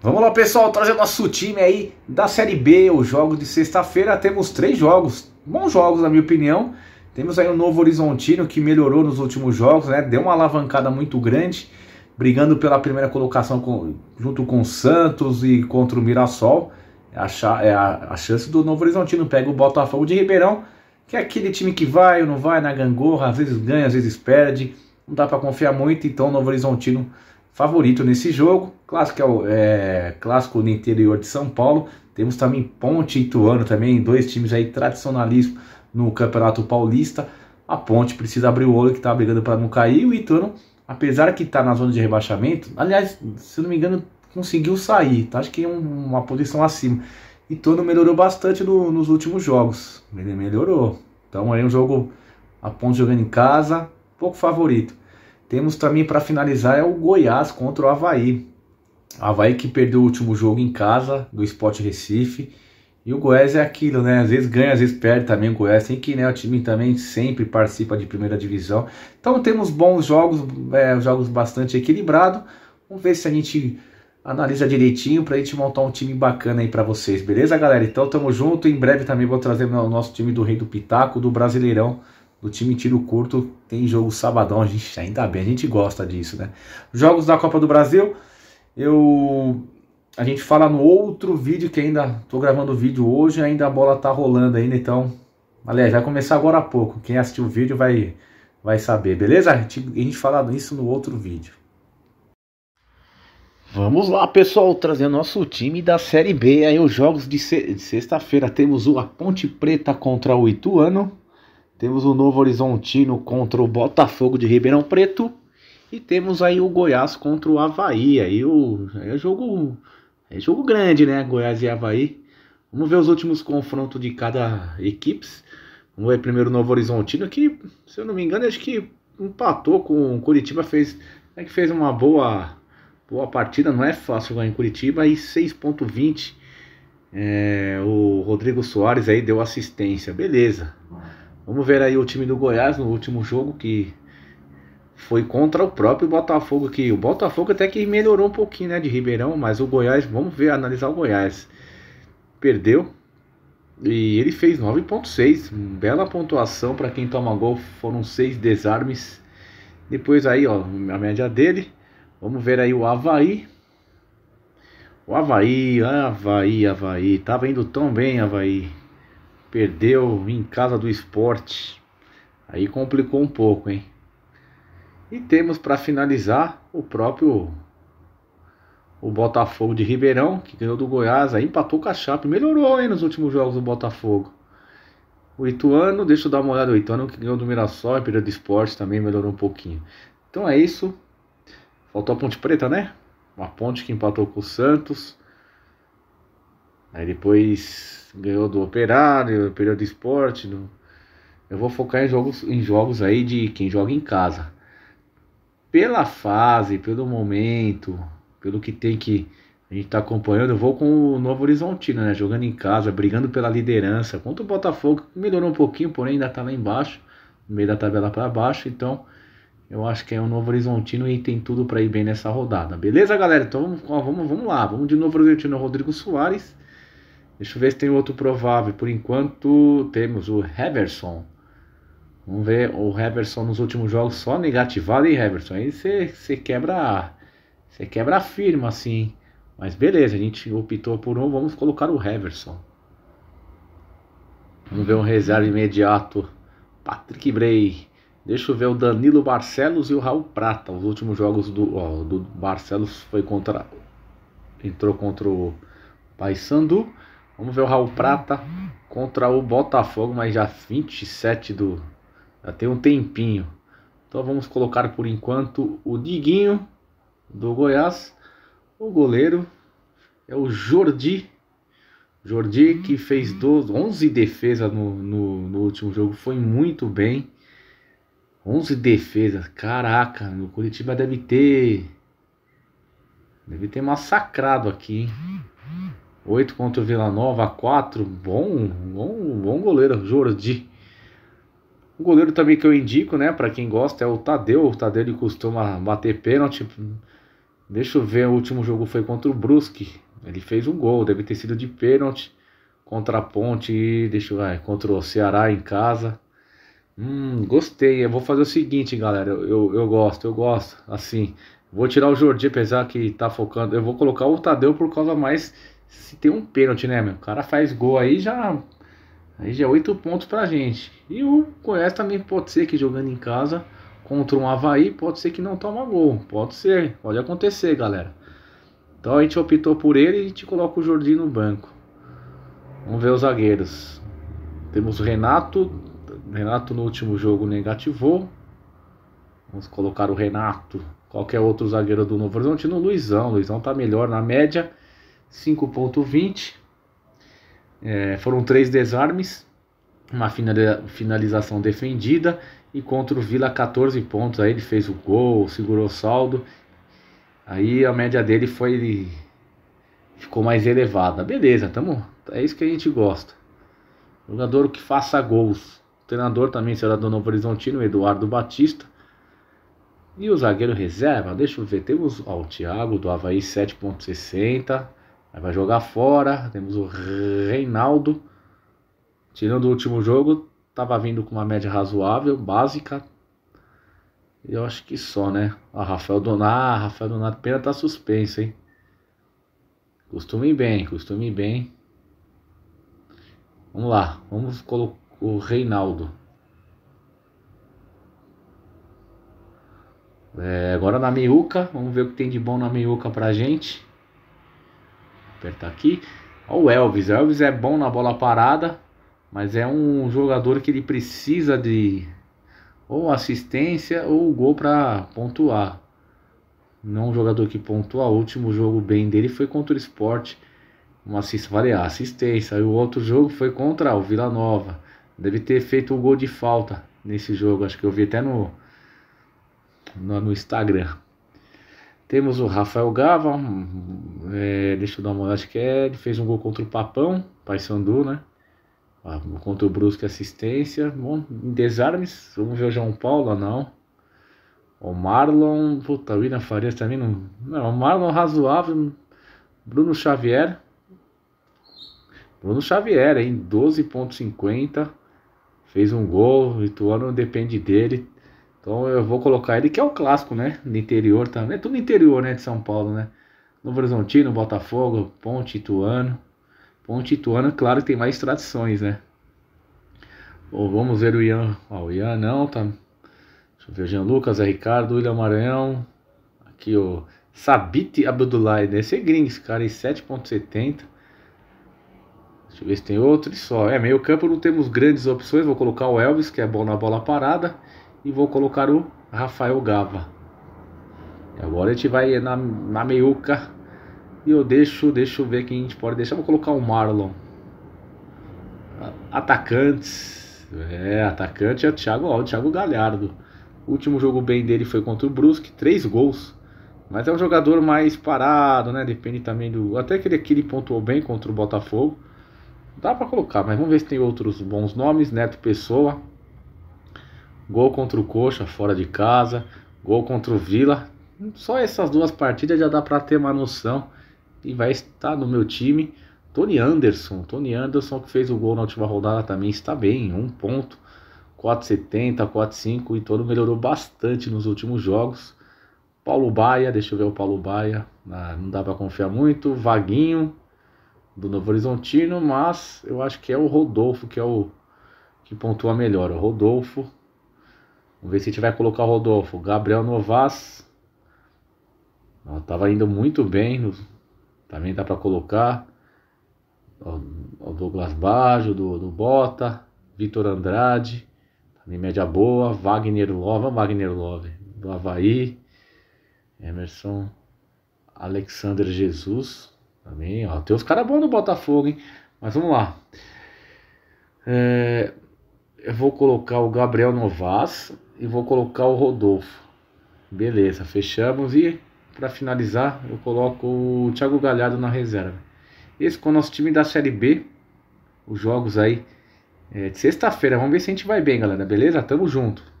Vamos lá, pessoal, trazer nosso time aí da Série B, os jogos de sexta-feira. Temos três jogos, bons jogos, na minha opinião. Temos aí o um Novo Horizontino que melhorou nos últimos jogos, né? Deu uma alavancada muito grande, brigando pela primeira colocação com, junto com o Santos e contra o Mirassol. É a, é a, a chance do Novo Horizontino. Pega o Botafogo de Ribeirão, que é aquele time que vai ou não vai na gangorra, às vezes ganha, às vezes perde. Não dá para confiar muito, então o Novo Horizontino favorito nesse jogo. Clássico é o é, clássico no interior de São Paulo. Temos também Ponte e Ituano também, dois times aí tradicionalismo no Campeonato Paulista. A Ponte precisa abrir o olho que está brigando para não cair. E o Ituano, apesar que está na zona de rebaixamento, aliás, se não me engano, conseguiu sair. Tá? Acho que é uma posição acima. Ituano melhorou bastante no, nos últimos jogos. Ele melhorou. Então aí um jogo, a Ponte jogando em casa, pouco favorito. Temos também para finalizar é o Goiás contra o Havaí. Havaí que perdeu o último jogo em casa do Sport Recife. E o Goiás é aquilo, né? Às vezes ganha, às vezes perde também o Goiás. Tem que, né? O time também sempre participa de primeira divisão. Então temos bons jogos, é, jogos bastante equilibrados. Vamos ver se a gente analisa direitinho pra gente montar um time bacana aí para vocês, beleza, galera? Então tamo junto. Em breve também vou trazer o nosso time do Rei do Pitaco, do Brasileirão do time tiro curto tem jogo sabadão, a gente ainda bem, a gente gosta disso, né? Jogos da Copa do Brasil, eu a gente fala no outro vídeo que ainda tô gravando o vídeo hoje, ainda a bola tá rolando ainda, então, aliás, vai começar agora há pouco. Quem assistiu o vídeo vai vai saber, beleza? A gente, a gente fala isso no outro vídeo. Vamos lá, pessoal, trazer o nosso time da Série B. Aí os jogos de, sexta-feira temos a Ponte Preta contra o Ituano. Temos o Novo Horizontino contra o Botafogo de Ribeirão Preto. E temos aí o Goiás contra o Havaí. Aí, o, aí é, jogo, é jogo grande, né? Goiás e Havaí. Vamos ver os últimos confrontos de cada equipe. Vamos ver primeiro o Novo Horizontino, que, se eu não me engano, acho que empatou com o Curitiba. Fez, é que fez uma boa, boa partida. Não é fácil ganhar em Curitiba. E 6,20. É, o Rodrigo Soares aí deu assistência. Beleza. Vamos ver aí o time do Goiás no último jogo que foi contra o próprio Botafogo, que o Botafogo até que melhorou um pouquinho, né, de Ribeirão, mas o Goiás, vamos ver, analisar o Goiás. Perdeu e ele fez 9.6, bela pontuação para quem toma gol, foram seis desarmes. Depois aí, ó, a média dele. Vamos ver aí o Havaí. O Havaí, Havaí, Havaí, tava tá indo tão bem, Havaí. Perdeu em casa do esporte. Aí complicou um pouco, hein? E temos para finalizar o próprio o Botafogo de Ribeirão, que ganhou do Goiás, aí empatou com a Chape, melhorou hein, nos últimos jogos do Botafogo. O Ituano, deixa eu dar uma olhada, o Ituano que ganhou do Mirassol, período de esporte também melhorou um pouquinho. Então é isso. Faltou a Ponte Preta, né? Uma ponte que empatou com o Santos. Aí depois ganhou do Operário, período de esporte. No... Eu vou focar em jogos, em jogos aí de quem joga em casa. Pela fase, pelo momento, pelo que tem que a gente tá acompanhando, eu vou com o Novo Horizontino, né? Jogando em casa, brigando pela liderança. Contra o Botafogo, melhorou um pouquinho, porém ainda tá lá embaixo, no meio da tabela para baixo. Então, eu acho que é o Novo Horizontino e tem tudo para ir bem nessa rodada. Beleza, galera? Então, vamos, vamos lá. Vamos de Novo Horizontino, Rodrigo Soares. Deixa eu ver se tem outro provável. Por enquanto temos o Heverson. Vamos ver o Heverson nos últimos jogos só negativado, hein, Heverson? Aí você quebra. Você quebra a firma, assim. Mas beleza, a gente optou por um, vamos colocar o Heverson. Vamos ver um reserva imediato. Patrick Bray. Deixa eu ver o Danilo Barcelos e o Raul Prata. Os últimos jogos do, ó, do Barcelos foi contra. Entrou contra o Paysandu. Vamos ver o Raul Prata contra o Botafogo, mas já 27 do. Já tem um tempinho. Então vamos colocar por enquanto o Diguinho do Goiás. O goleiro é o Jordi. Jordi que fez 12, 11 defesas no, no, no último jogo, foi muito bem. 11 defesas, caraca, no Curitiba deve ter. Deve ter massacrado aqui, hein? 8 contra o Vila Nova, 4. Bom, bom, bom goleiro, Jordi. Um goleiro também que eu indico, né, para quem gosta, é o Tadeu. O Tadeu ele costuma bater pênalti. Deixa eu ver, o último jogo foi contra o Brusque. Ele fez um gol, deve ter sido de pênalti contra a Ponte, deixa eu ver, contra o Ceará em casa. Hum, gostei. Eu vou fazer o seguinte, galera. Eu, eu gosto, eu gosto. Assim, vou tirar o Jordi, apesar que tá focando. Eu vou colocar o Tadeu por causa mais se tem um pênalti, né, meu? O cara faz gol aí já. Aí já é oito pontos pra gente. E o Goiás também pode ser que jogando em casa contra um Havaí, pode ser que não toma gol. Pode ser, pode acontecer, galera. Então a gente optou por ele e a gente coloca o Jordi no banco. Vamos ver os zagueiros. Temos o Renato. Renato no último jogo negativou. Vamos colocar o Renato. Qualquer outro zagueiro do Novo Horizonte no Luizão. Luizão tá melhor na média. 5.20. É, foram três desarmes, uma finalização defendida e contra o Vila 14 pontos. Aí ele fez o gol, segurou o saldo. Aí a média dele foi ficou mais elevada. Beleza, tamo, é isso que a gente gosta. Jogador que faça gols. O treinador também será do Novo Horizontino, Eduardo Batista. E o zagueiro reserva, deixa eu ver, temos ó, o Thiago do Havaí 7.60. Aí vai jogar fora. Temos o Reinaldo. Tirando o último jogo, tava vindo com uma média razoável, básica. Eu acho que só, né? A Rafael Donato, Rafael Donato pena tá suspenso, hein? Costume bem, costume bem. Vamos lá, vamos colocar o Reinaldo. É, agora na meiuca, vamos ver o que tem de bom na meiuca pra gente apertar aqui. Olha o Elvis. O Elvis é bom na bola parada, mas é um jogador que ele precisa de ou assistência ou gol para pontuar. Não um jogador que pontua. O último jogo bem dele foi contra o Sport. Uma assist... vale, assistência. E o outro jogo foi contra o Vila Nova. Deve ter feito o um gol de falta nesse jogo. Acho que eu vi até no, no, no Instagram. Temos o Rafael Gava, é, deixa eu dar uma olhada, acho que é, ele fez um gol contra o Papão, Paysandu, né? Ah, contra o Brusque, assistência. Bom, em desarmes, vamos ver o João Paulo, não. O Marlon, puta, o William Farias também não... Não, o Marlon razoável, Bruno Xavier. Bruno Xavier, em 12,50. Fez um gol, o Ituano depende dele. Então eu vou colocar ele, que é o clássico, né? No interior também. É tudo interior, né? De São Paulo, né? Novo Horizontino, Botafogo, Ponte Ituano. Ponte Ituano, claro, tem mais tradições, né? Ou vamos ver o Ian. Ó, o Ian não, tá. Deixa eu ver. Jean Lucas, é Ricardo, William Maranhão. Aqui o Sabit Abdullah. Esse é gringo, esse cara, em 7,70. Deixa eu ver se tem outro e só. É, meio campo não temos grandes opções. Vou colocar o Elvis, que é bom na bola parada e vou colocar o Rafael Gava. Agora a gente vai na, na meiuca e eu deixo, deixa eu ver quem a gente pode deixar. Vou colocar o Marlon. Atacantes. É, atacante é o Thiago, Thiago Galhardo. O último jogo bem dele foi contra o Brusque, três gols. Mas é um jogador mais parado, né? Depende também do. Até que ele, que ele pontuou bem contra o Botafogo. Dá para colocar, mas vamos ver se tem outros bons nomes. Neto Pessoa gol contra o Coxa fora de casa, gol contra o Vila. Só essas duas partidas já dá para ter uma noção e vai estar no meu time. Tony Anderson, Tony Anderson que fez o gol na última rodada também está bem, um ponto, 4,70, 4,5 e todo melhorou bastante nos últimos jogos. Paulo Baia, deixa eu ver o Paulo Baia, ah, não dá para confiar muito. Vaguinho do Novo Horizontino, mas eu acho que é o Rodolfo que é o que pontua melhor. É o Rodolfo Vamos ver se a gente vai colocar o Rodolfo. Gabriel Novas. Ó, tava indo muito bem. No... Também dá para colocar. Ó, o Douglas Baggio, do, do Bota. Vitor Andrade. Também média boa. Wagner Love. Wagner Love. Do Havaí. Emerson. Alexander Jesus. Também, ó. Tem os caras bons no Botafogo, hein? Mas vamos lá. É eu vou colocar o Gabriel Novas e vou colocar o Rodolfo. Beleza, fechamos e para finalizar eu coloco o Thiago Galhardo na reserva. Esse com o nosso time da Série B, os jogos aí é, de sexta-feira. Vamos ver se a gente vai bem, galera. Beleza? Tamo junto.